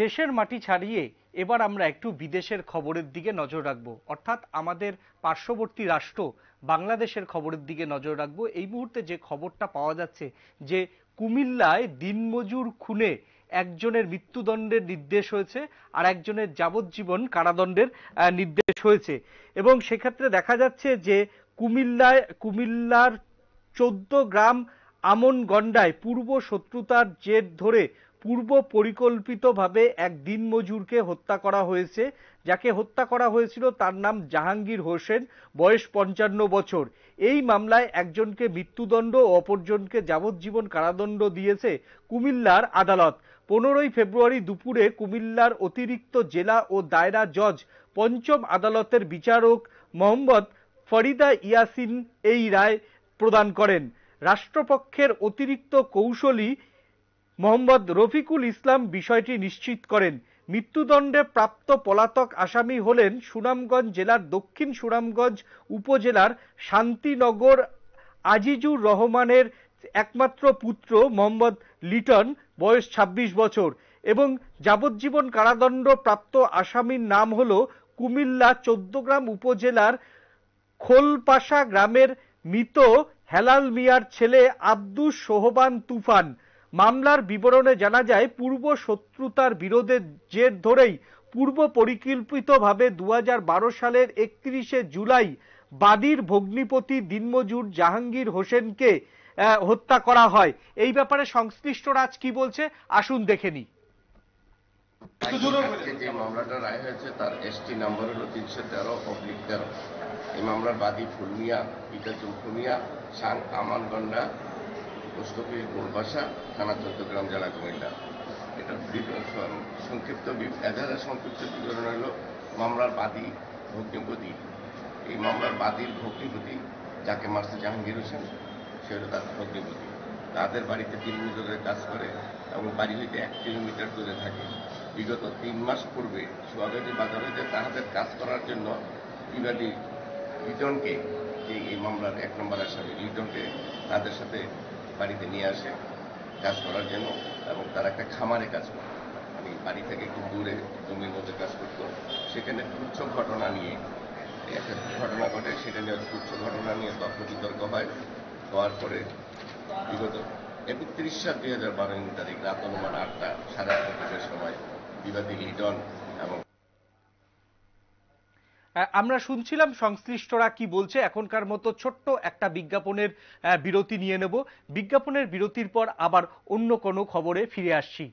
দেশের মাটি ছাড়িয়ে এবার আমরা একটু বিদেশের খবরের দিকে নজর রাখব অর্থাৎ আমাদের পার্শ্ববর্তী রাষ্ট্র বাংলাদেশের খবরের দিকে নজর রাখব এই মুহূর্তে যে খবরটা পাওয়া যাচ্ছে যে কুমিল্লায় দিনমজুর খুনে একজনের মৃত্যুদণ্ডের নির্দেশ হয়েছে আর একজনের যাবজ্জীবন কারাদণ্ডের নির্দেশ হয়েছে এবং সেক্ষেত্রে দেখা যাচ্ছে যে কুমিল্লায় কুমিল্লার চোদ্দ গ্রাম আমন গন্ডায় পূর্ব শত্রুতার জের ধরে পূর্ব পরিকল্পিতভাবে এক দিনমজুরকে হত্যা করা হয়েছে যাকে হত্যা করা হয়েছিল তার নাম জাহাঙ্গীর হোসেন বয়স পঞ্চান্ন বছর এই মামলায় একজনকে মৃত্যুদণ্ড ও অপরজনকে যাবজ্জীবন কারাদণ্ড দিয়েছে কুমিল্লার আদালত পনেরোই ফেব্রুয়ারি দুপুরে কুমিল্লার অতিরিক্ত জেলা ও দায়রা জজ পঞ্চম আদালতের বিচারক মোহাম্মদ ফরিদা ইয়াসিন এই রায় প্রদান করেন রাষ্ট্রপক্ষের অতিরিক্ত কৌশলী মোহাম্মদ রফিকুল ইসলাম বিষয়টি নিশ্চিত করেন মৃত্যুদণ্ডে প্রাপ্ত পলাতক আসামি হলেন সুনামগঞ্জ জেলার দক্ষিণ সুনামগঞ্জ উপজেলার শান্তিনগর আজিজুর রহমানের একমাত্র পুত্র মোহাম্মদ লিটন বয়স ২৬ বছর এবং যাবজ্জীবন কারাদণ্ড প্রাপ্ত আসামির নাম হল কুমিল্লা চোদ্দগ্রাম উপজেলার খোলপাশা গ্রামের মৃত হেলাল মিয়ার ছেলে আব্দুস সোহবান তুফান মামলার বিবরণে জানা যায় পূর্ব শত্রুতার বিরোধের জের ধরেই পূর্ব পরিকল্পিতভাবে দু সালের একত্রিশে জুলাই বাদির ভগ্নিপতি দিনমজুর জাহাঙ্গীর হোসেনকে হত্যা করা হয় এই ব্যাপারে সংশ্লিষ্ট রাজ কি বলছে আসুন দেখে নি যে মামলাটা রায় হয়েছে তার এসটি নাম্বার হল তিনশো তেরো পাবলিক তেরো এই মামলার বাদী ফুলমিয়া পিতা চুমফুমিয়া সাং আমানগন্ডা পুস্তকের মূল ভাষা থানা চট্টগ্রাম জেলা কুমিল্লা এটা সংক্ষিপ্ত এজাহারের সংক্ষিপ্ত বিবরণ হল মামলার বাদী ভগ্নিপতি এই মামলার বাদীর ভগ্নিপতি যাকে মারছে জাহাঙ্গীর হোসেন সে হল তার ভগ্নিপতি তাদের বাড়িতে তিন করে কাজ করে এবং বাড়ি হইতে এক কিলোমিটার দূরে থাকে বিগত তিন মাস পূর্বে সোয়াগাজী বাজার হইতে তাহাদের কাজ করার জন্য বিবাদী লিটনকে এই মামলার এক নম্বর আসামি লিটনকে তাদের সাথে বাড়িতে নিয়ে আসে কাজ করার জন্য এবং তারা একটা খামারে কাজ করে আমি বাড়ি থেকে একটু দূরে জমির মধ্যে কাজ করতো সেখানে তুচ্ছ ঘটনা নিয়ে একটা ঘটনা ঘটে সেটা নিয়ে তুচ্ছ ঘটনা নিয়ে তর্ক বিতর্ক হয় হওয়ার পরে বিগত একত্রিশ সাত দুই হাজার বারো তারিখ রাত অনুমান আটটা সাড়ে আটটা সময় বিবাদী লিটন এবং আমরা শুনছিলাম সংশ্লিষ্টরা কি বলছে এখনকার মতো ছোট্ট একটা বিজ্ঞাপনের বিরতি নিয়ে নেব বিজ্ঞাপনের বিরতির পর আবার অন্য কোনো খবরে ফিরে আসছি